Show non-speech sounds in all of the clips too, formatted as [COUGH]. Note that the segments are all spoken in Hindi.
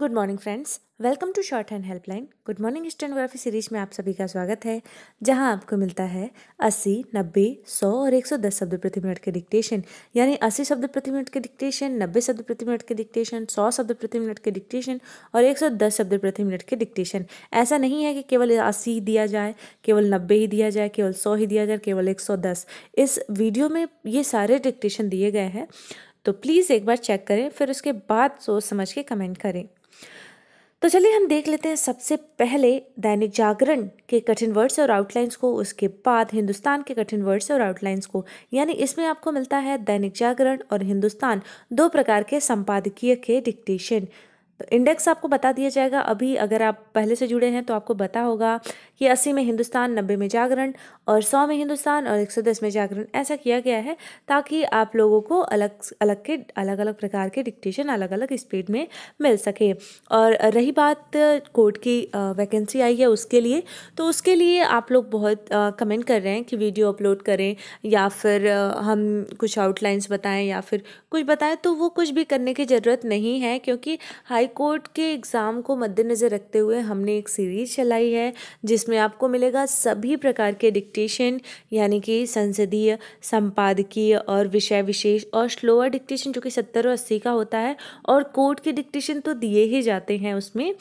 good morning friends welcome to shorthand helpline good morning stenography series में आप सभी का स्वागत है जहां आपको मिलता है 80, 90, 100 और 110 शब्द प्रति मिनट के डिक्टेशन यानी 80 शब्द प्रति मिनट के डिक्टेशन 90 शब्द प्रति मिनट के डिक्टेशन 100 शब्द प्रति मिनट के डिक्टेशन और 110 शब्द प्रति मिनट के डिक्टेशन ऐसा नहीं है कि केवल अस्सी ही दिया जाए केवल नब्बे ही दिया जाए केवल सौ ही दिया जाए केवल एक इस वीडियो में ये सारे डिक्टेशन दिए गए हैं तो प्लीज़ एक बार चेक करें फिर उसके बाद सोच समझ के कमेंट करें तो चलिए हम देख लेते हैं सबसे पहले दैनिक जागरण के कठिन वर्ड्स और आउटलाइंस को उसके बाद हिंदुस्तान के कठिन वर्ड्स और आउटलाइंस को यानी इसमें आपको मिलता है दैनिक जागरण और हिंदुस्तान दो प्रकार के संपादकीय के डिक्टेशन तो इंडेक्स आपको बता दिया जाएगा अभी अगर आप पहले से जुड़े हैं तो आपको पता होगा कि अस्सी में हिंदुस्तान नब्बे में जागरण और सौ में हिंदुस्तान और एक सौ दस में जागरण ऐसा किया गया है ताकि आप लोगों को अलग अलग के अलग अलग प्रकार के डिक्टेशन अलग अलग स्पीड में मिल सके और रही बात कोर्ट की वैकेंसी आई है उसके लिए तो उसके लिए आप लोग बहुत कमेंट कर रहे हैं कि वीडियो अपलोड करें या फिर हम कुछ आउटलाइंस बताएं या फिर कुछ बताएं तो वो कुछ भी करने की ज़रूरत नहीं है क्योंकि हाई कोर्ट के एग्ज़ाम को मद्देनज़र रखते हुए हमने एक सीरीज़ चलाई है जिसमें आपको मिलेगा सभी प्रकार के डिक्टेशन यानी कि संसदीय संपादकीय और विषय विशेष और स्लोअर डिक्टेशन जो कि सत्तर और अस्सी का होता है और कोर्ट के डिक्टेशन तो दिए ही जाते हैं उसमें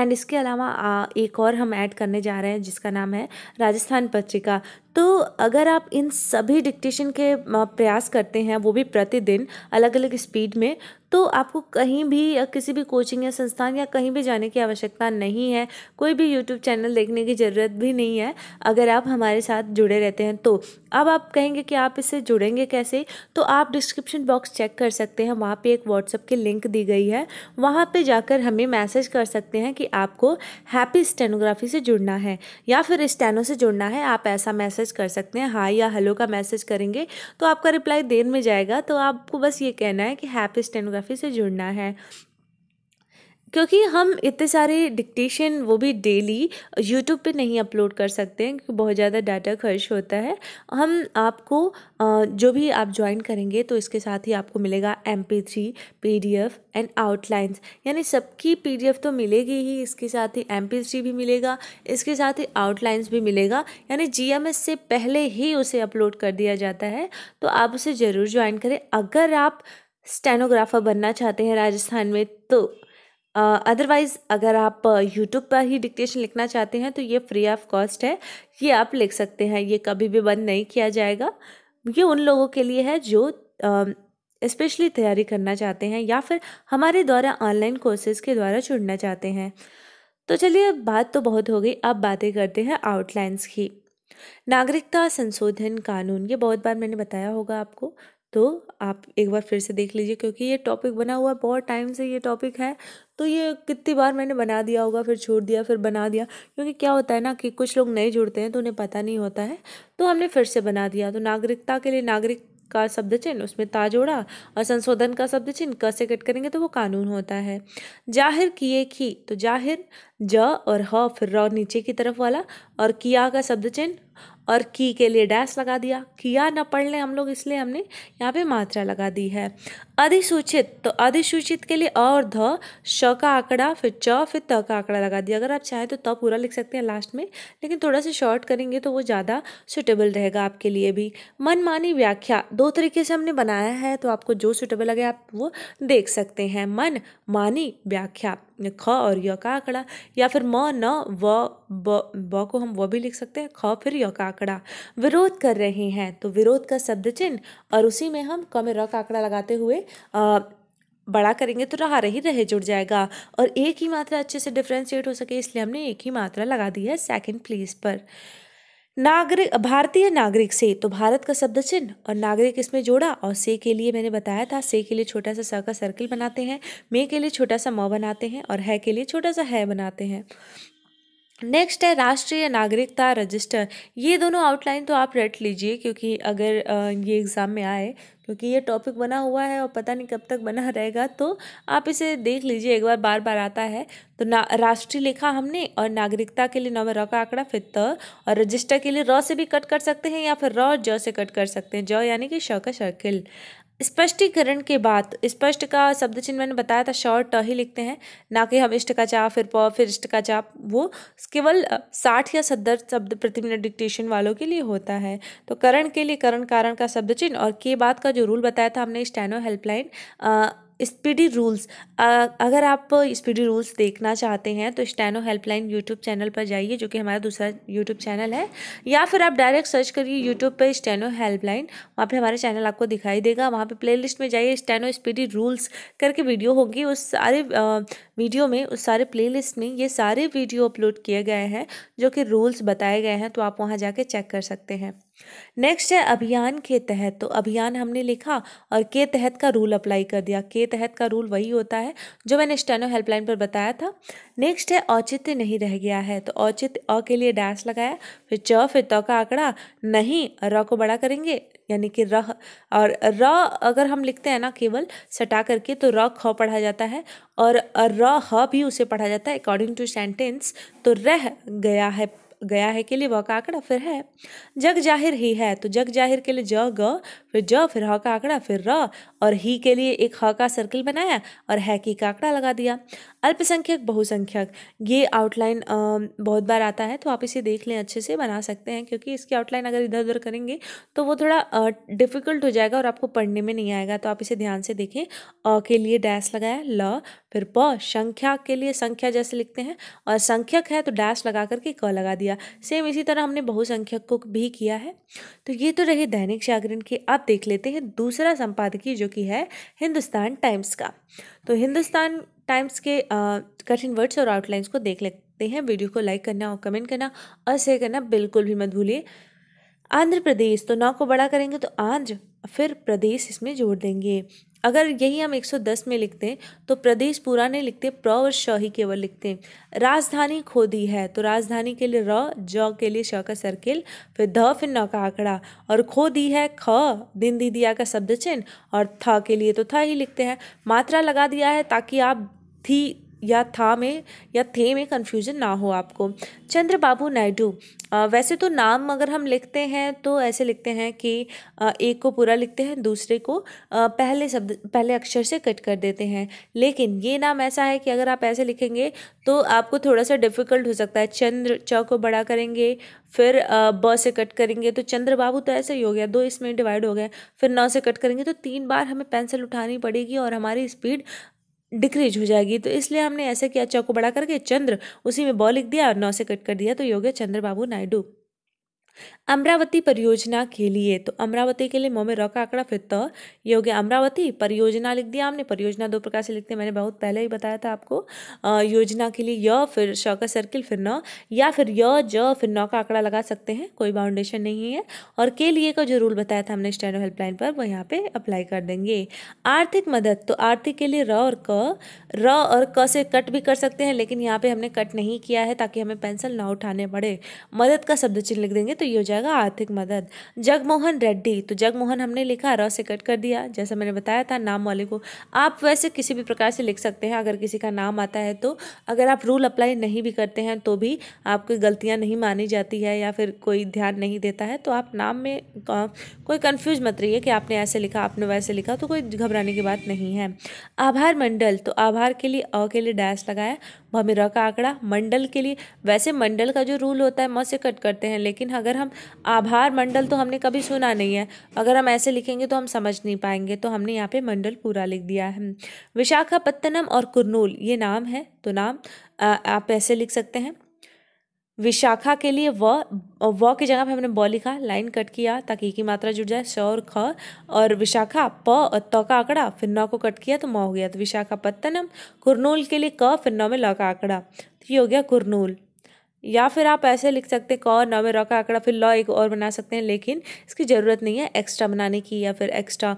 एंड इसके अलावा एक और हम ऐड करने जा रहे हैं जिसका नाम है राजस्थान पत्रिका तो अगर आप इन सभी डिक्टेशन के प्रयास करते हैं वो भी प्रतिदिन अलग अलग स्पीड में तो आपको कहीं भी या किसी भी कोचिंग या संस्थान या कहीं भी जाने की आवश्यकता नहीं है कोई भी यूट्यूब चैनल देखने की ज़रूरत भी नहीं है अगर आप हमारे साथ जुड़े रहते हैं तो अब आप कहेंगे कि आप इससे जुड़ेंगे कैसे तो आप डिस्क्रिप्शन बॉक्स चेक कर सकते हैं वहाँ पे एक व्हाट्सअप की लिंक दी गई है वहाँ पे जाकर हमें मैसेज कर सकते हैं कि कि आपको हैप्पी स्टेनोग्राफी से जुड़ना है या फिर स्टेनो से जुड़ना है आप ऐसा मैसेज कर सकते हैं हाई या हेलो का मैसेज करेंगे तो आपका रिप्लाई देर में जाएगा तो आपको बस ये कहना है कि हैप्पी स्टेनोग्राफी से जुड़ना है क्योंकि हम इतने सारे डिक्टेशन वो भी डेली यूट्यूब पे नहीं अपलोड कर सकते हैं क्योंकि बहुत ज़्यादा डाटा खर्च होता है हम आपको जो भी आप ज्वाइन करेंगे तो इसके साथ ही आपको मिलेगा M P three P D F and outlines यानी सबकी पी डी एफ तो मिलेगी ही इसके साथ ही एम पी थ्री भी मिलेगा इसके साथ ही आउटलाइंस भी मिलेगा यानी जी एम एस से पहले ही उसे अपलोड कर दिया जाता है तो आप उसे ज़रूर ज्वाइन करें अगर आप स्टेनोग्राफर बनना चाहते हैं राजस्थान में तो अदरवाइज़ अगर आप यूट्यूब पर ही डिक्टेशन लिखना चाहते हैं तो ये फ्री ऑफ कॉस्ट है ये आप लिख सकते हैं ये कभी भी बंद नहीं किया जाएगा ये उन लोगों के लिए है जो स्पेशली तैयारी करना चाहते हैं या फिर हमारे द्वारा ऑनलाइन कोर्सेज के द्वारा जुड़ना चाहते हैं तो चलिए बात तो बहुत हो गई अब बातें करते हैं आउटलाइंस की नागरिकता संशोधन कानून ये बहुत बार मैंने बताया होगा आपको तो आप एक बार फिर से देख लीजिए क्योंकि ये टॉपिक बना हुआ बहुत टाइम से ये टॉपिक है तो ये कितनी बार मैंने बना दिया होगा फिर छोड़ दिया फिर बना दिया क्योंकि क्या होता है ना कि कुछ लोग नए जुड़ते हैं तो उन्हें पता नहीं होता है तो हमने फिर से बना दिया तो नागरिकता के लिए नागरिक का शब्द चिन्ह उसमें ता जोड़ा और संशोधन का शब्द चिन्ह क से कट करेंगे तो वो कानून होता है जाहिर किए की तो जाहिर ज और ह फिर र नीचे की तरफ वाला और किया का शब्द चिन्ह और की के लिए डैश लगा दिया किया ना पढ़ लें हम लोग इसलिए हमने यहाँ पे मात्रा लगा दी है अधिसूचित तो अधिसूचित के लिए अ और ध श का आंकड़ा फिर च फिर त का आंकड़ा लगा दिया अगर आप चाहें तो त पूरा लिख सकते हैं लास्ट में लेकिन थोड़ा सा शॉर्ट करेंगे तो वो ज़्यादा सुटेबल रहेगा आपके लिए भी मनमानी व्याख्या दो तरीके से हमने बनाया है तो आपको जो सुटेबल लगे आप वो देख सकते हैं मन मानी व्याख्या ख और य का आंकड़ा या फिर म न व ब को हम व भी लिख सकते हैं ख फिर य का आंकड़ा विरोध कर रहे हैं तो विरोध का शब्द चिन्ह और उसी में हम क में र का आंकड़ा लगाते हुए आ, बड़ा करेंगे तो रहा रही रहे जुड़ जाएगा और एक ही मात्रा अच्छे से डिफ्रेंशिएट हो सके इसलिए हमने एक ही मात्रा लगा दी है सेकेंड प्लेस पर नागरिक भारतीय नागरिक से तो भारत का शब्द चिन्ह और नागरिक इसमें जोड़ा और से के लिए मैंने बताया था से के लिए छोटा सा स का सर्किल बनाते हैं मे के लिए छोटा सा म बनाते हैं और है के लिए छोटा सा है बनाते हैं नेक्स्ट है राष्ट्रीय नागरिकता रजिस्टर ये दोनों आउटलाइन तो आप रट लीजिए क्योंकि अगर ये एग्ज़ाम में आए क्योंकि ये टॉपिक बना हुआ है और पता नहीं कब तक बना [LAUGHS] रहेगा तो आप इसे देख लीजिए एक बार बार बार आता है तो ना राष्ट्रीय लिखा हमने और नागरिकता के लिए नौ में र का आंकड़ा फिर त और रजिस्टर के लिए र से भी कट कर सकते हैं या फिर र ज से कट कर सकते हैं ज यानी कि श का शर्किल स्पष्टीकरण के बाद स्पष्ट का शब्द चिन्ह मैंने बताया था शॉर्ट ट ही लिखते हैं ना कि हम इष्ट का चाप फिर प फिर इष्ट का चाप वो केवल साठ या सत्तर शब्द प्रति मिनट डिक्टेशन वालों के लिए होता है तो करण के लिए करण कारण का शब्द चिन्ह और के बाद का जो रूल बताया था हमने स्टैनो हेल्पलाइन स्पीडी रूल्स अगर आप स्पीडी रूल्स देखना चाहते हैं तो स्टैनो हेल्पलाइन यूट्यूब चैनल पर जाइए जो कि हमारा दूसरा यूट्यूब चैनल है या फिर आप डायरेक्ट सर्च करिए यूट्यूब पर स्टैनो हेल्पलाइन वहाँ पर हमारे चैनल आपको दिखाई देगा वहाँ पर प्ले में जाइए स्टैनो स्पीडी रूल्स करके वीडियो होगी उस सारे वीडियो में उस सारे प्ले में ये सारे वीडियो अपलोड किए गए हैं जो कि रूल्स बताए गए हैं तो आप वहाँ जाके चेक कर सकते हैं नेक्स्ट है अभियान के तहत तो अभियान हमने लिखा और के तहत का रूल अप्लाई कर दिया के तहत का रूल वही होता है जो मैंने स्टेनो हेल्पलाइन पर बताया था नेक्स्ट है औचित्य नहीं रह गया है तो औचित्य अ के लिए डैश लगाया फिर च फिर त का आंकड़ा नहीं र को बड़ा करेंगे यानी कि रह और र अगर हम लिखते हैं ना केवल सटा करके तो र ख पढ़ा जाता है और र ह भी उसे पढ़ा जाता है अकॉर्डिंग टू सेंटेंस तो रह गया है गया है के लिए व का आंकड़ा फिर है जग जाहिर ही है तो जग जाहिर के लिए ज ग फिर ज फिर ह का आंकड़ा फिर र और ही के लिए एक ह का सर्किल बनाया और है की का आंकड़ा लगा दिया अल्पसंख्यक बहुसंख्यक ये आउटलाइन बहुत बार आता है तो आप इसे देख लें अच्छे से बना सकते हैं क्योंकि इसकी आउटलाइन अगर इधर उधर करेंगे तो वो थोड़ा डिफ़िकल्ट हो जाएगा और आपको पढ़ने में नहीं आएगा तो आप इसे ध्यान से देखें अ के लिए डैश लगाया ल फिर प संख्या के लिए संख्या जैसे लिखते हैं और संख्यक है तो डैश लगा करके क लगा दिया सेम इसी तरह हमने बहुसंख्यक को भी किया है तो ये तो रहे दैनिक जागरण के आप देख लेते हैं दूसरा संपादकीय जो कि है हिंदुस्तान टाइम्स का तो हिंदुस्तान टाइम्स के कठिन वर्ड्स और आउटलाइंस को देख लेते हैं वीडियो को लाइक करना और कमेंट करना और शेयर करना बिल्कुल भी मत भूलिए आंध्र प्रदेश तो नौ को बड़ा करेंगे तो आंध्र फिर प्रदेश इसमें जोड़ देंगे अगर यही हम 110 में लिखते हैं तो प्रदेश पूरा नहीं लिखते प्र और श ही केवल लिखते हैं राजधानी खो दी है तो राजधानी के लिए र ज के लिए श का सर्किल फिर ध फिर न का आंकड़ा और खो दी है ख दिन दी दिया का शब्द चिन्ह और थ के लिए तो थ ही लिखते हैं मात्रा लगा दिया है ताकि आप थी या था में या थे में कन्फ्यूजन ना हो आपको चंद्र बाबू नायडू वैसे तो नाम अगर हम लिखते हैं तो ऐसे लिखते हैं कि एक को पूरा लिखते हैं दूसरे को पहले शब्द पहले अक्षर से कट कर देते हैं लेकिन ये नाम ऐसा है कि अगर आप ऐसे लिखेंगे तो आपको थोड़ा सा डिफ़िकल्ट हो सकता है चंद्र च को बड़ा करेंगे फिर ब से कट करेंगे तो चंद्र बाबू तो ऐसे ही हो गया दो इसमें डिवाइड हो गया फिर नौ से कट करेंगे तो तीन बार हमें पेंसिल उठानी पड़ेगी और हमारी स्पीड डिक्रीज हो जाएगी तो इसलिए हमने ऐसे किया चौक को बढ़ा करके चंद्र उसी में बॉल लिख दिया और नौ से कट कर दिया तो योग्य चंद्र बाबू नायडू अमरावती परियोजना के लिए तो अमरावती के लिए मोमे में का आंकड़ा फिर तो ये हो गया अमरावती परियोजना लिख दिया हमने परियोजना दो प्रकार से लिखते हैं मैंने बहुत पहले ही बताया था आपको आ, योजना के लिए य फिर श का सर्किल फिर न या फिर य ज फिर नौ का आंकड़ा लगा सकते हैं कोई बाउंडेशन नहीं है और के लिए का जो रूल बताया था हमने स्टैंडो हेल्पलाइन पर वो यहाँ पे अप्लाई कर देंगे आर्थिक मदद तो आर्थिक के लिए र और क र और क से कट भी कर सकते हैं लेकिन यहाँ पे हमने कट नहीं किया है ताकि हमें पेंसिल ना उठाने पड़े मदद का शब्द चिन्ह लिख देंगे तो तो ये हो जाएगा आर्थिक मदद जगमोहन रेड्डी तो जगमोहन हमने लिखा रॉ से कट कर दिया जैसा मैंने बताया था नाम वाले को आप वैसे किसी भी प्रकार से लिख सकते हैं अगर किसी का नाम आता है तो अगर आप रूल अप्लाई नहीं भी करते हैं तो भी आपकी गलतियाँ नहीं मानी जाती है या फिर कोई ध्यान नहीं देता है तो आप नाम में कोई कन्फ्यूज मत रहिए कि आपने ऐसे लिखा आपने वैसे लिखा तो कोई घबराने की बात नहीं है आभार मंडल तो आभार के लिए अ के लिए डैश लगाया भमेरा का आंकड़ा मंडल के लिए वैसे मंडल का जो रूल होता है म से कट करते हैं लेकिन अगर हम आभार मंडल तो हमने कभी सुना नहीं है अगर हम ऐसे लिखेंगे तो हम समझ नहीं पाएंगे तो हमने यहाँ पे मंडल पूरा लिख दिया है विशाखापत्तनम और कुरनूल ये नाम है तो नाम आ, आप ऐसे लिख सकते हैं विशाखा के लिए व व की जगह पे हमने ब लिखा लाइन कट किया ताकि की मात्रा जुड़ जाए श और ख और विशाखा प और त का आंकड़ा फिर नौ को कट किया तो म हो गया तो विशाखापत्तनम कुरनूल के लिए क फिर नौ में ल का आंकड़ा तो ये हो गया कुरनूल या फिर आप ऐसे लिख सकते हैं कौन नवे रॉ का आंकड़ा फिर लॉ एक और बना सकते हैं लेकिन इसकी ज़रूरत नहीं है एक्स्ट्रा बनाने की या फिर एक्स्ट्रा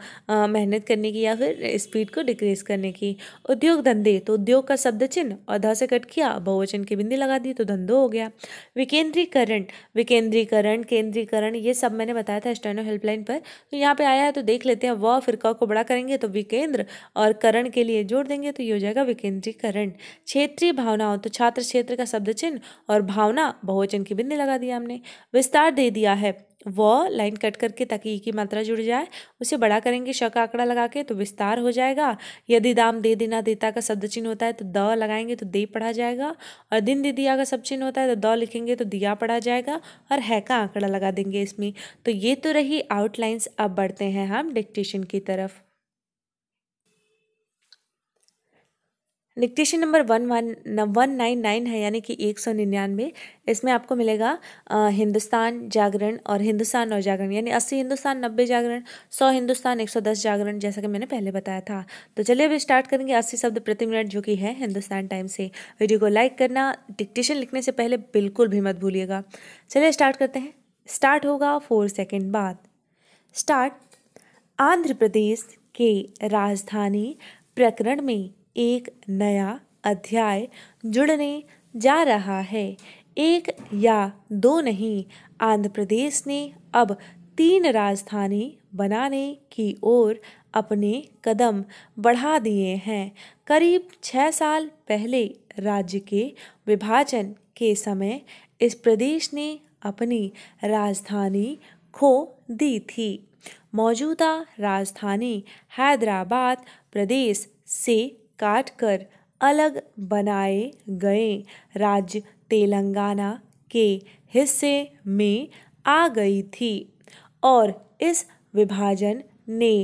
मेहनत करने की या फिर स्पीड को डिक्रीज करने की उद्योग धंधे तो उद्योग का शब्द चिन्ह और धा से कट किया बहुवचन की बिंदी लगा दी तो धंधो हो गया विकेंद्रीकरण विकेंद्रीकरण केंद्रीकरण ये सब मैंने बताया था स्टैंडो हेल्पलाइन पर तो यहाँ पर आया है तो देख लेते हैं व फिर क को बड़ा करेंगे तो विकेंद्र और करण के लिए जोड़ देंगे तो ये हो जाएगा विकेंद्रीकरण क्षेत्रीय भावनाओं तो छात्र क्षेत्र का शब्द चिन्ह और भावना बहुवचन की बिंदी लगा दिया हमने विस्तार दे दिया है व लाइन कट करके ताकि की मात्रा जुड़ जाए उसे बड़ा करेंगे श का आंकड़ा लगा के तो विस्तार हो जाएगा यदि दाम दे देना देता का शब्द चिन्ह होता है तो द लगाएंगे तो दे पढ़ा जाएगा और दिन दे दिया का शब्द चिन्ह होता है तो द लिखेंगे तो दिया पढ़ा जाएगा और है का आंकड़ा लगा देंगे इसमें तो ये तो रही आउटलाइंस अब बढ़ते हैं हम डिक्टेशन की तरफ dictation number one one one nine nine है यानी कि एक सौ निन्यानवे इसमें आपको मिलेगा आ, हिंदुस्तान जागरण और हिंदुस्तान और जागरण यानी अस्सी हिंदुस्तान नब्बे जागरण सौ हिंदुस्तान एक सौ दस जागरण जैसा कि मैंने पहले बताया था तो चलिए अब स्टार्ट करेंगे अस्सी शब्द प्रति मिनट जो कि है हिंदुस्तान टाइम से वीडियो को लाइक करना डिक्टेशन लिखने से पहले बिल्कुल भी मत भूलिएगा चलिए स्टार्ट करते हैं स्टार्ट होगा फोर सेकेंड बाद स्टार्ट आंध्र प्रदेश के राजधानी प्रकरण में एक नया अध्याय जुड़ने जा रहा है एक या दो नहीं आंध्र प्रदेश ने अब तीन राजधानी बनाने की ओर अपने कदम बढ़ा दिए हैं करीब छः साल पहले राज्य के विभाजन के समय इस प्रदेश ने अपनी राजधानी खो दी थी मौजूदा राजधानी हैदराबाद प्रदेश से काट कर अलग बनाए गए राज्य तेलंगाना के हिस्से में आ गई थी और इस विभाजन ने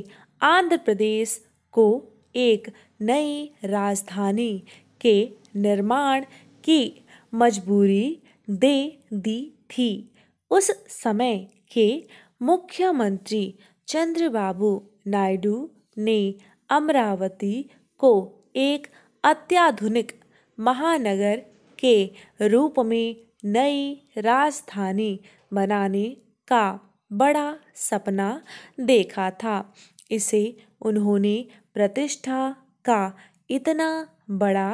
आंध्र प्रदेश को एक नई राजधानी के निर्माण की मजबूरी दे दी थी उस समय के मुख्यमंत्री चंद्रबाबू नायडू ने अमरावती को एक अत्याधुनिक महानगर के रूप में नई राजधानी बनाने का बड़ा सपना देखा था इसे उन्होंने प्रतिष्ठा का इतना बड़ा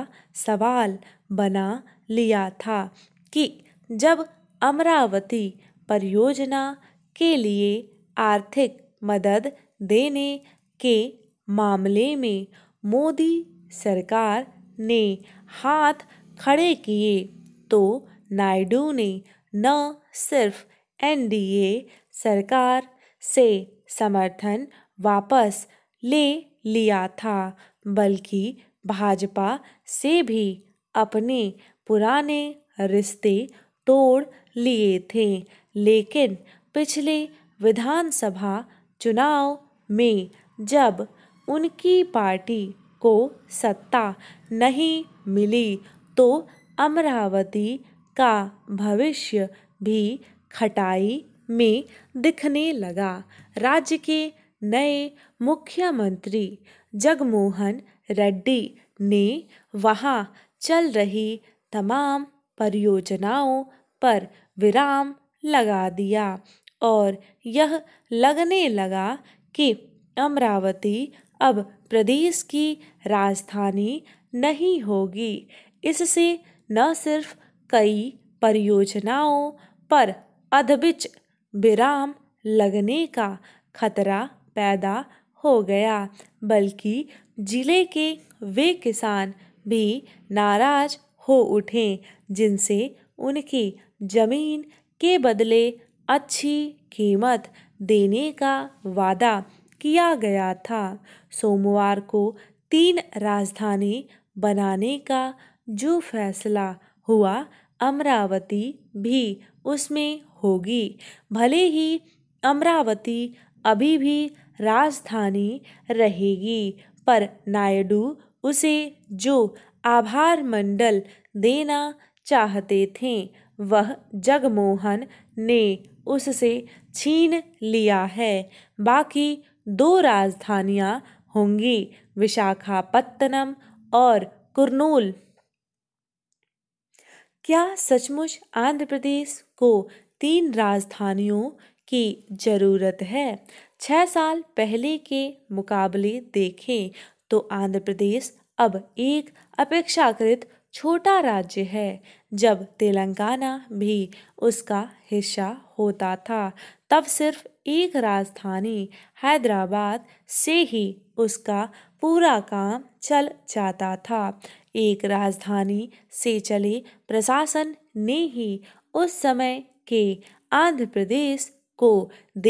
सवाल बना लिया था कि जब अमरावती परियोजना के लिए आर्थिक मदद देने के मामले में मोदी सरकार ने हाथ खड़े किए तो नायडू ने न सिर्फ एनडीए सरकार से समर्थन वापस ले लिया था बल्कि भाजपा से भी अपने पुराने रिश्ते तोड़ लिए थे लेकिन पिछले विधानसभा चुनाव में जब उनकी पार्टी को सत्ता नहीं मिली तो अमरावती का भविष्य भी खटाई में दिखने लगा राज्य के नए मुख्यमंत्री जगमोहन रेड्डी ने वहाँ चल रही तमाम परियोजनाओं पर विराम लगा दिया और यह लगने लगा कि अमरावती अब प्रदेश की राजधानी नहीं होगी इससे न सिर्फ कई परियोजनाओं पर अधबिच विराम लगने का खतरा पैदा हो गया बल्कि जिले के वे किसान भी नाराज हो उठे जिनसे उनकी ज़मीन के बदले अच्छी कीमत देने का वादा किया गया था सोमवार को तीन राजधानी बनाने का जो फैसला हुआ अमरावती भी उसमें होगी भले ही अमरावती अभी भी राजधानी रहेगी पर नायडू उसे जो आभार मंडल देना चाहते थे वह जगमोहन ने उससे छीन लिया है बाकी दो राजधानियाँ होंगी विशाखापत्तनम और कुरनूल क्या सचमुच आंध्र प्रदेश को तीन राजधानियों की ज़रूरत है छः साल पहले के मुकाबले देखें तो आंध्र प्रदेश अब एक अपेक्षाकृत छोटा राज्य है जब तेलंगाना भी उसका हिस्सा होता था तब सिर्फ एक राजधानी हैदराबाद से ही उसका पूरा काम चल जाता था एक राजधानी से चले प्रशासन ने ही उस समय के आंध्र प्रदेश को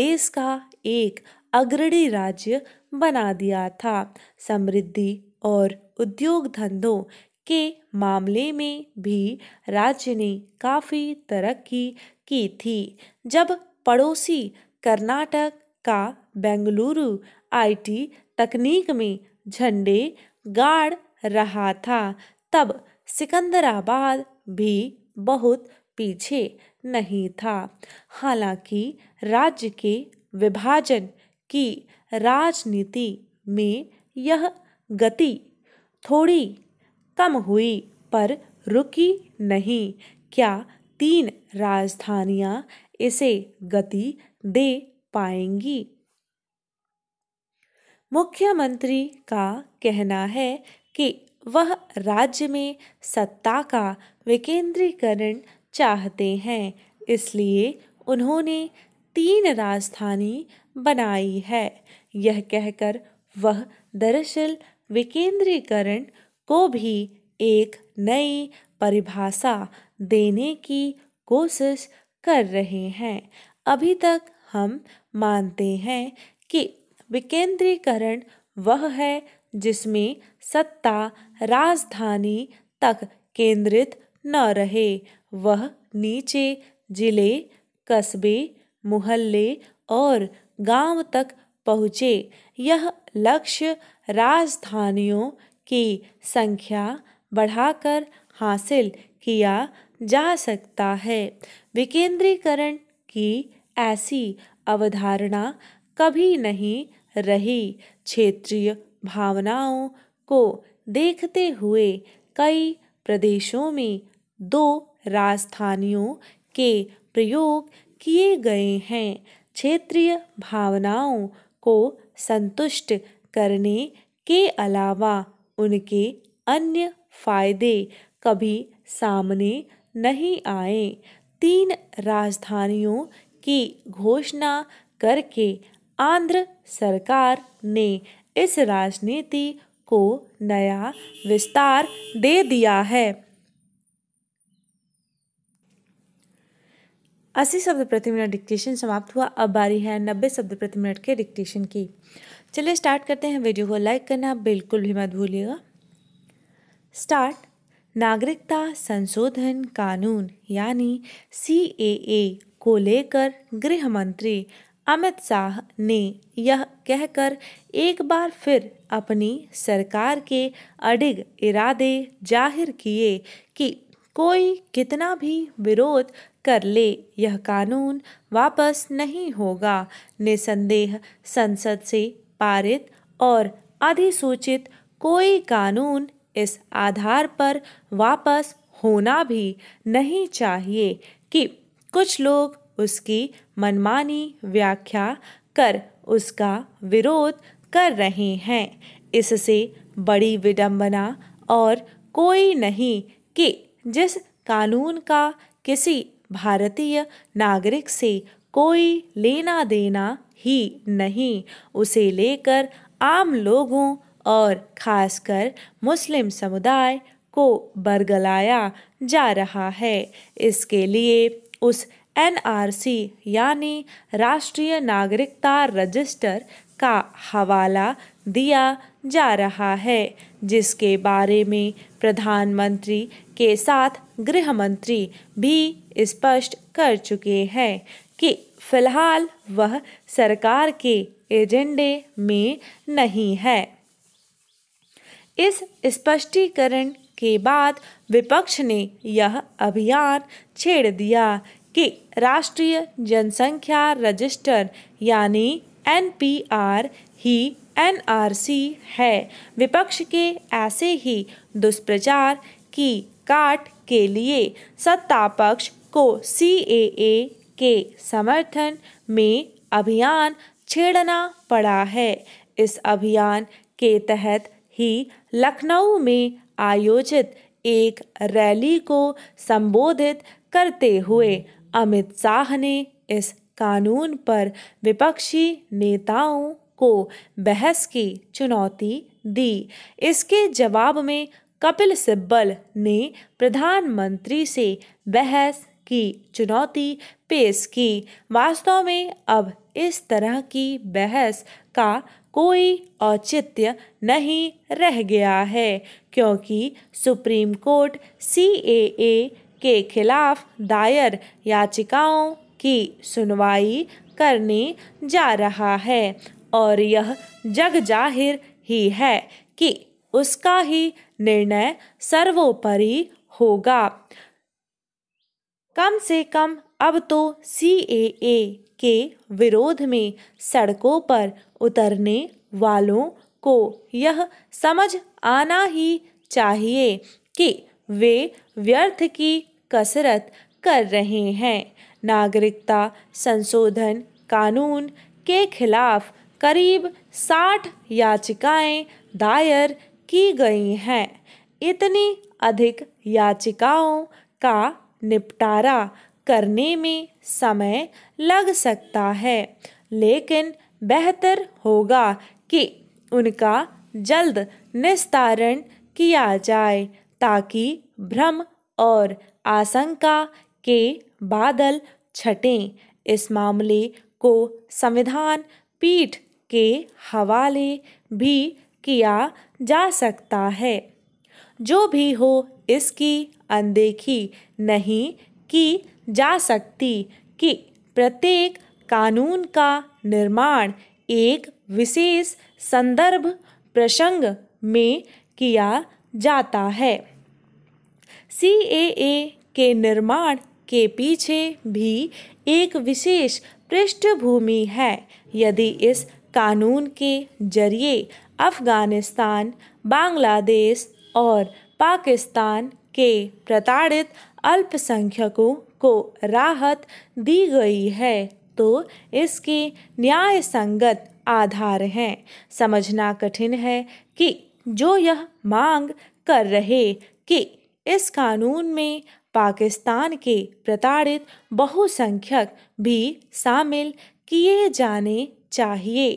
देश का एक अग्रणी राज्य बना दिया था समृद्धि और उद्योग धंधों के मामले में भी राज्य ने काफ़ी तरक्की की थी जब पड़ोसी कर्नाटक का बेंगलुरु आईटी तकनीक में झंडे गाड़ रहा था तब सिकंदराबाद भी बहुत पीछे नहीं था हालांकि राज्य के विभाजन की राजनीति में यह गति थोड़ी कम हुई पर रुकी नहीं क्या तीन राजधानियां इसे गति दे पाएंगी मुख्यमंत्री का कहना है कि वह राज्य में सत्ता का विकेंद्रीकरण चाहते हैं इसलिए उन्होंने तीन राजधानी बनाई है यह कहकर वह दरअसल विकेंद्रीकरण को भी एक नई परिभाषा देने की कोशिश कर रहे हैं अभी तक हम मानते हैं कि विकेंद्रीकरण वह है जिसमें सत्ता राजधानी तक केंद्रित न रहे वह नीचे जिले कस्बे मोहल्ले और गांव तक पहुँचे यह लक्ष्य राजधानियों की संख्या बढ़ाकर हासिल किया जा सकता है विकेंद्रीकरण की ऐसी अवधारणा कभी नहीं रही क्षेत्रीय भावनाओं को देखते हुए कई प्रदेशों में दो राजधानियों के प्रयोग किए गए हैं क्षेत्रीय भावनाओं को संतुष्ट करने के अलावा उनके अन्य फायदे कभी सामने नहीं आए तीन राजधानियों की घोषणा करके आंध्र सरकार ने इस राजनीति को नया विस्तार दे दिया है अस्सी शब्द प्रति मिनट डिक्टेशन समाप्त हुआ अब बारी है नब्बे शब्द प्रति मिनट के डिक्टेशन की चलिए स्टार्ट करते हैं वीडियो को लाइक करना बिल्कुल भी मत भूलिएगा स्टार्ट नागरिकता संशोधन कानून यानी सी ए को लेकर गृह मंत्री अमित शाह ने यह कहकर एक बार फिर अपनी सरकार के अडिग इरादे जाहिर किए कि कोई कितना भी विरोध कर ले यह कानून वापस नहीं होगा निसंदेह संसद से पारित और अधिसूचित कोई कानून इस आधार पर वापस होना भी नहीं चाहिए कि कुछ लोग उसकी मनमानी व्याख्या कर उसका विरोध कर रहे हैं इससे बड़ी विडंबना और कोई नहीं कि जिस कानून का किसी भारतीय नागरिक से कोई लेना देना ही नहीं उसे लेकर आम लोगों और खासकर मुस्लिम समुदाय को बरगलाया जा रहा है इसके लिए उस एनआरसी यानी राष्ट्रीय नागरिकता रजिस्टर का हवाला दिया जा रहा है जिसके बारे में प्रधानमंत्री के साथ गृह मंत्री भी स्पष्ट कर चुके हैं कि फिलहाल वह सरकार के एजेंडे में नहीं है इस स्पष्टीकरण के बाद विपक्ष ने यह अभियान छेड़ दिया कि राष्ट्रीय जनसंख्या रजिस्टर यानी एनपीआर ही एनआरसी है विपक्ष के ऐसे ही दुष्प्रचार की काट के लिए सत्ता पक्ष को सीएए के समर्थन में अभियान छेड़ना पड़ा है इस अभियान के तहत ही लखनऊ में आयोजित एक रैली को संबोधित करते हुए अमित शाह ने इस कानून पर विपक्षी नेताओं को बहस की चुनौती दी इसके जवाब में कपिल सिब्बल ने प्रधानमंत्री से बहस की चुनौती पेश की वास्तव में अब इस तरह की बहस का कोई औचित्य नहीं रह गया है क्योंकि सुप्रीम कोर्ट सी के खिलाफ दायर याचिकाओं की सुनवाई करने जा रहा है और यह जग जाहिर ही है कि उसका ही निर्णय सर्वोपरि होगा कम से कम अब तो सी के विरोध में सड़कों पर उतरने वालों को यह समझ आना ही चाहिए कि वे व्यर्थ की कसरत कर रहे हैं नागरिकता संशोधन कानून के खिलाफ करीब साठ याचिकाएं दायर की गई हैं इतनी अधिक याचिकाओं का निपटारा करने में समय लग सकता है लेकिन बेहतर होगा कि उनका जल्द निस्तारण किया जाए ताकि भ्रम और आशंका के बादल छटें इस मामले को संविधान पीठ के हवाले भी किया जा सकता है जो भी हो इसकी अनदेखी नहीं की जा सकती कि प्रत्येक कानून का निर्माण एक विशेष संदर्भ प्रसंग में किया जाता है सी के निर्माण के पीछे भी एक विशेष पृष्ठभूमि है यदि इस कानून के जरिए अफ़गानिस्तान बांग्लादेश और पाकिस्तान के प्रताड़ित अल्पसंख्यकों को राहत दी गई है तो इसके न्याय संगत आधार हैं समझना कठिन है कि जो यह मांग कर रहे कि इस कानून में पाकिस्तान के प्रताड़ित बहुसंख्यक भी शामिल किए जाने चाहिए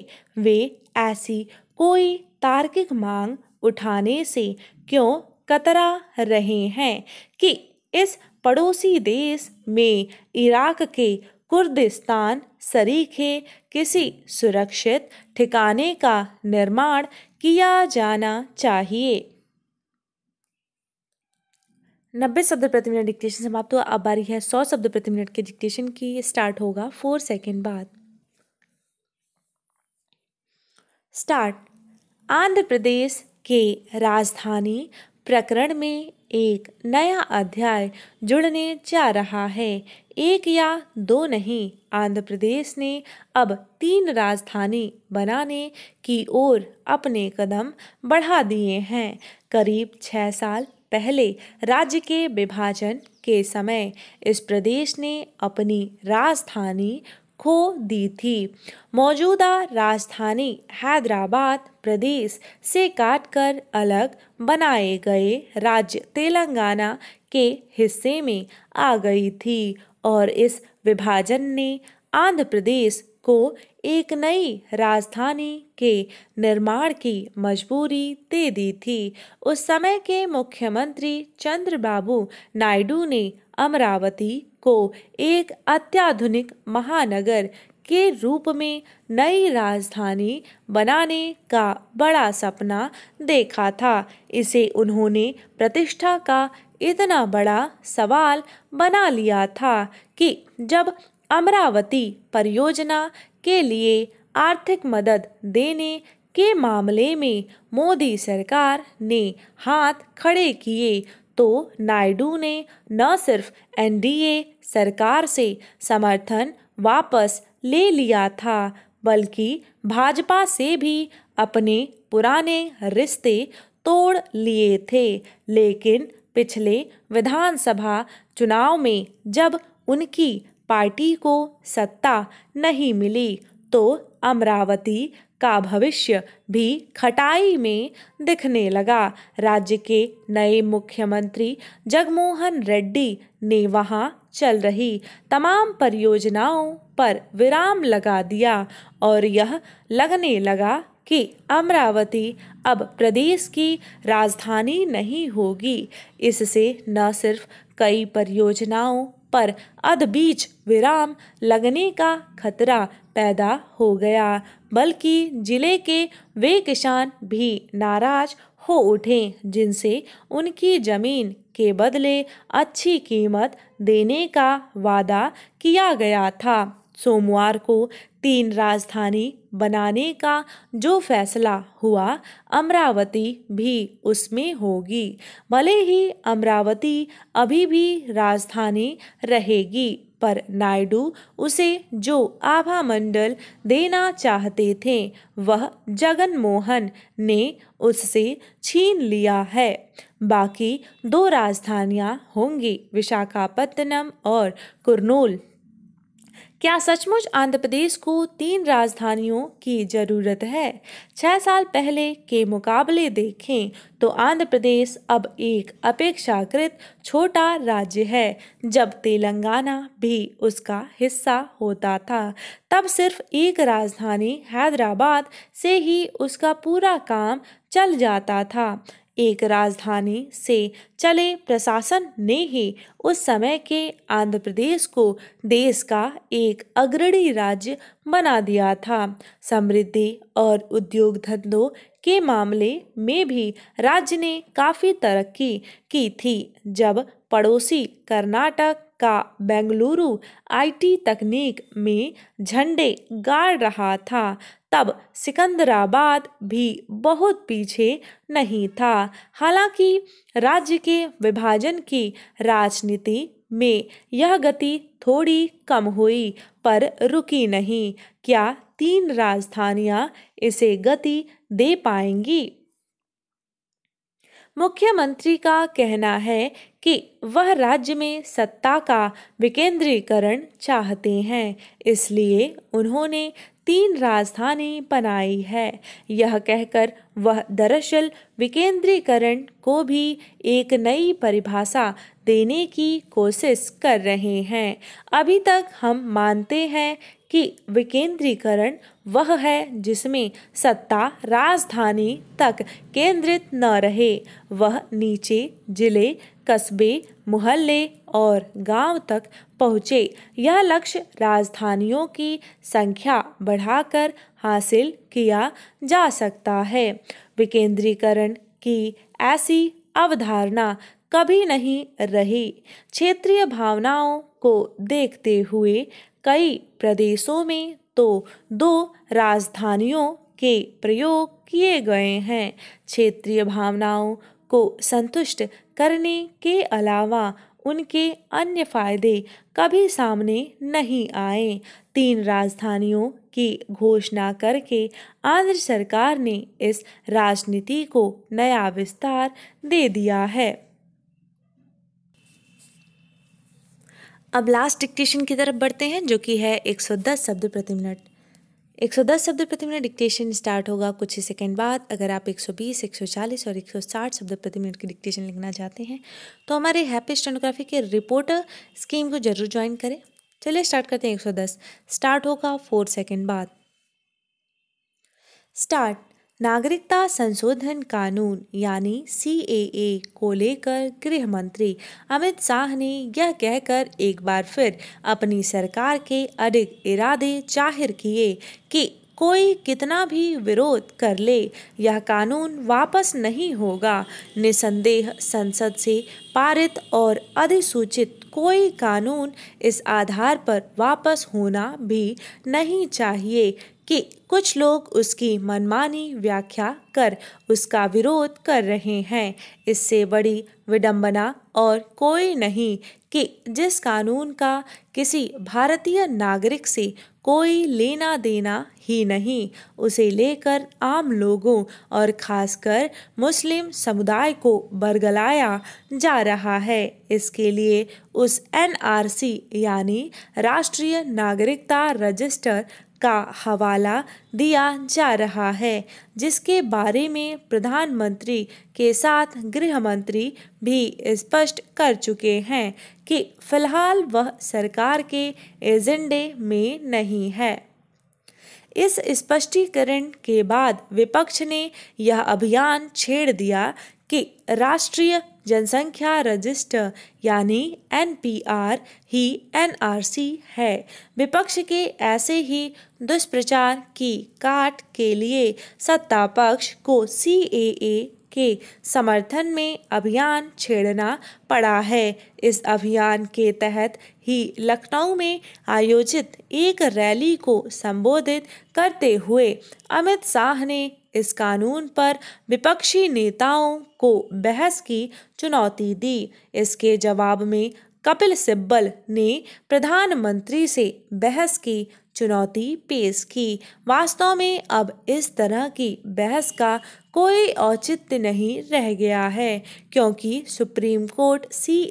वे ऐसी कोई तार्किक मांग उठाने से क्यों कतरा रहे हैं कि इस पड़ोसी देश में इराक के कुर्दिस्तान सरीखे किसी सुरक्षित ठिकाने का निर्माण किया जाना चाहिए नब्बे शब्द प्रति मिनट डिक्टेशन समाप्त हुआ अब बारी है सौ शब्द प्रति मिनट के डिक्टेशन की स्टार्ट होगा फोर सेकेंड बाद स्टार्ट आंध्र प्रदेश के राजधानी प्रकरण में एक नया अध्याय जुड़ने जा रहा है एक या दो नहीं आंध्र प्रदेश ने अब तीन राजधानी बनाने की ओर अपने कदम बढ़ा दिए हैं करीब छः साल पहले राज्य के विभाजन के समय इस प्रदेश ने अपनी राजधानी खो दी थी मौजूदा राजधानी हैदराबाद प्रदेश से काटकर अलग बनाए गए राज्य तेलंगाना के हिस्से में आ गई थी और इस विभाजन ने आंध्र प्रदेश को एक नई राजधानी के निर्माण की मजबूरी दे दी थी उस समय के मुख्यमंत्री चंद्रबाबू नायडू ने अमरावती को एक अत्याधुनिक महानगर के रूप में नई राजधानी बनाने का बड़ा सपना देखा था इसे उन्होंने प्रतिष्ठा का इतना बड़ा सवाल बना लिया था कि जब अमरावती परियोजना के लिए आर्थिक मदद देने के मामले में मोदी सरकार ने हाथ खड़े किए तो नायडू ने न सिर्फ एनडीए सरकार से समर्थन वापस ले लिया था बल्कि भाजपा से भी अपने पुराने रिश्ते तोड़ लिए थे लेकिन पिछले विधानसभा चुनाव में जब उनकी पार्टी को सत्ता नहीं मिली तो अमरावती का भविष्य भी खटाई में दिखने लगा राज्य के नए मुख्यमंत्री जगमोहन रेड्डी ने वहां चल रही तमाम परियोजनाओं पर विराम लगा दिया और यह लगने लगा कि अमरावती अब प्रदेश की राजधानी नहीं होगी इससे न सिर्फ कई परियोजनाओं पर अध बीच विराम लगने का खतरा पैदा हो गया बल्कि जिले के वे किसान भी नाराज हो उठे जिनसे उनकी ज़मीन के बदले अच्छी कीमत देने का वादा किया गया था सोमवार को तीन राजधानी बनाने का जो फैसला हुआ अमरावती भी उसमें होगी भले ही अमरावती अभी भी राजधानी रहेगी पर नायडू उसे जो आभा मंडल देना चाहते थे वह जगन मोहन ने उससे छीन लिया है बाकी दो राजधानियां होंगी विशाखापत्तनम और कुरनूल क्या सचमुच आंध्र प्रदेश को तीन राजधानियों की ज़रूरत है छः साल पहले के मुकाबले देखें तो आंध्र प्रदेश अब एक अपेक्षाकृत छोटा राज्य है जब तेलंगाना भी उसका हिस्सा होता था तब सिर्फ एक राजधानी हैदराबाद से ही उसका पूरा काम चल जाता था एक राजधानी से चले प्रशासन ने ही उस समय के आंध्र प्रदेश को देश का एक अग्रणी राज्य बना दिया था समृद्धि और उद्योग धंधों के मामले में भी राज्य ने काफ़ी तरक्की की थी जब पड़ोसी कर्नाटक का बेंगलुरु आईटी तकनीक में झंडे गाड़ रहा था तब सिकंदराबाद भी बहुत पीछे नहीं था हालांकि राज्य के विभाजन की राजनीति में यह गति थोड़ी कम हुई पर रुकी नहीं क्या तीन राजधानियां इसे गति दे पाएंगी मुख्यमंत्री का कहना है कि वह राज्य में सत्ता का विकेंद्रीकरण चाहते हैं इसलिए उन्होंने तीन राजधानी बनाई है यह कहकर वह दरअसल विकेंद्रीकरण को भी एक नई परिभाषा देने की कोशिश कर रहे हैं अभी तक हम मानते हैं कि विकेंद्रीकरण वह है जिसमें सत्ता राजधानी तक केंद्रित न रहे वह नीचे जिले कस्बे मोहल्ले और गांव तक पहुँचे यह लक्ष्य राजधानियों की संख्या बढ़ाकर हासिल किया जा सकता है विकेंद्रीकरण की ऐसी अवधारणा कभी नहीं रही क्षेत्रीय भावनाओं को देखते हुए कई प्रदेशों में तो दो राजधानियों के प्रयोग किए गए हैं क्षेत्रीय भावनाओं को संतुष्ट करने के अलावा उनके अन्य फायदे कभी सामने नहीं आए तीन राजधानियों की घोषणा करके आंध्र सरकार ने इस राजनीति को नया विस्तार दे दिया है अब लास्ट डिक्टेशन की तरफ बढ़ते हैं जो कि है 110 शब्द प्रति मिनट 110 शब्द प्रति मिनट डिक्टेशन स्टार्ट होगा कुछ ही सेकेंड बाद अगर आप 120, 140 और 160 शब्द प्रति मिनट की डिक्टेशन लिखना चाहते हैं तो हमारे हैप्पी स्टेनोग्राफी के रिपोर्टर स्कीम को जरूर ज्वाइन करें चलिए स्टार्ट करते हैं 110 स्टार्ट होगा फोर सेकेंड बाद स्टार्ट नागरिकता संशोधन कानून यानी सी को लेकर गृह मंत्री अमित शाह ने यह कहकर एक बार फिर अपनी सरकार के अधिक इरादे जाहिर किए कि कोई कितना भी विरोध कर ले यह कानून वापस नहीं होगा निसंदेह संसद से पारित और अधिसूचित कोई कानून इस आधार पर वापस होना भी नहीं चाहिए कि कुछ लोग उसकी मनमानी व्याख्या कर उसका विरोध कर रहे हैं इससे बड़ी विडंबना और कोई नहीं कि जिस कानून का किसी भारतीय नागरिक से कोई लेना देना ही नहीं उसे लेकर आम लोगों और खासकर मुस्लिम समुदाय को बरगलाया जा रहा है इसके लिए उस एनआरसी यानी राष्ट्रीय नागरिकता रजिस्टर का हवाला दिया जा रहा है जिसके बारे में प्रधानमंत्री के साथ गृह मंत्री भी स्पष्ट कर चुके हैं कि फिलहाल वह सरकार के एजेंडे में नहीं है इस स्पष्टीकरण के बाद विपक्ष ने यह अभियान छेड़ दिया कि राष्ट्रीय जनसंख्या रजिस्टर यानी आर ही सी है विपक्ष के ऐसे ही दुष्प्रचार की काट के लिए सत्ता पक्ष को ए के समर्थन में अभियान छेड़ना पड़ा है इस अभियान के तहत ही लखनऊ में आयोजित एक रैली को संबोधित करते हुए अमित शाह ने इस कानून पर विपक्षी नेताओं को बहस की चुनौती दी इसके जवाब में कपिल सिब्बल ने प्रधानमंत्री से बहस की चुनौती पेश की वास्तव में अब इस तरह की बहस का कोई औचित्य नहीं रह गया है क्योंकि सुप्रीम कोर्ट सी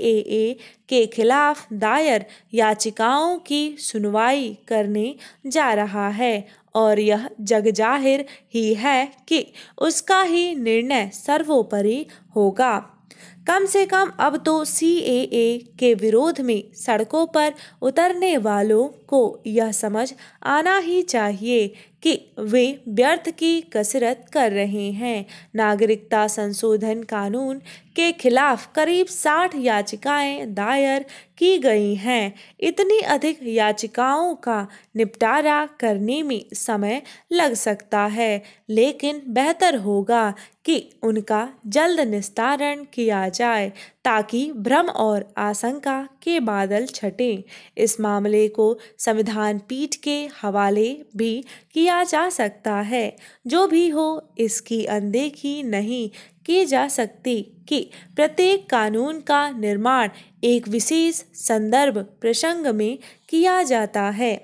के खिलाफ दायर याचिकाओं की सुनवाई करने जा रहा है और यह जगजाहिर ही है कि उसका ही निर्णय सर्वोपरि होगा कम से कम अब तो सी के विरोध में सड़कों पर उतरने वालों को यह समझ आना ही चाहिए कि वे व्यर्थ की कसरत कर रहे हैं नागरिकता संशोधन कानून के खिलाफ करीब 60 याचिकाएं दायर की गई हैं इतनी अधिक याचिकाओं का निपटारा करने में समय लग सकता है लेकिन बेहतर होगा कि उनका जल्द निस्तारण किया जाए ताकि भ्रम और आशंका के बादल छटें इस मामले को संविधान पीठ के हवाले भी किया जा सकता है जो भी हो इसकी अनदेखी नहीं की जा सकती कि प्रत्येक कानून का निर्माण एक विशेष संदर्भ प्रसंग में किया जाता है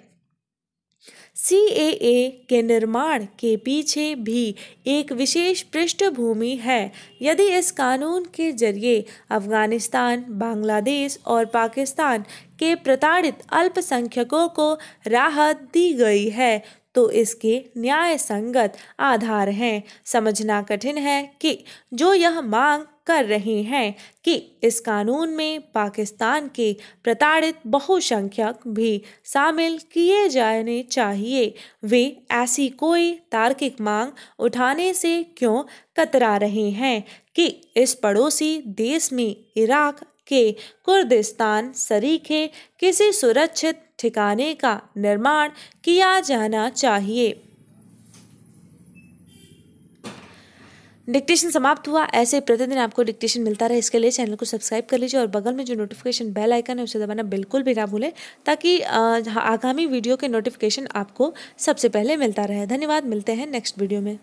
ए के निर्माण के पीछे भी एक विशेष पृष्ठभूमि है यदि इस कानून के जरिए अफगानिस्तान बांग्लादेश और पाकिस्तान के प्रताड़ित अल्पसंख्यकों को राहत दी गई है तो इसके न्याय संगत आधार हैं समझना कठिन है कि जो यह मांग कर रहे हैं कि इस कानून में पाकिस्तान के प्रताड़ित बहुसंख्यक भी शामिल किए जाने चाहिए वे ऐसी कोई तार्किक मांग उठाने से क्यों कतरा रहे हैं कि इस पड़ोसी देश में इराक कि कुर्दिस्तान सरीखे किसी सुरक्षित ठिकाने का निर्माण किया जाना चाहिए डिक्टेशन समाप्त हुआ ऐसे प्रतिदिन आपको डिक्टेशन मिलता रहे इसके लिए चैनल को सब्सक्राइब कर लीजिए और बगल में जो नोटिफिकेशन बेल आइकन है उसे दबाना बिल्कुल भी ना भूलें ताकि आगामी वीडियो के नोटिफिकेशन आपको सबसे पहले मिलता रहे धन्यवाद मिलते हैं नेक्स्ट वीडियो में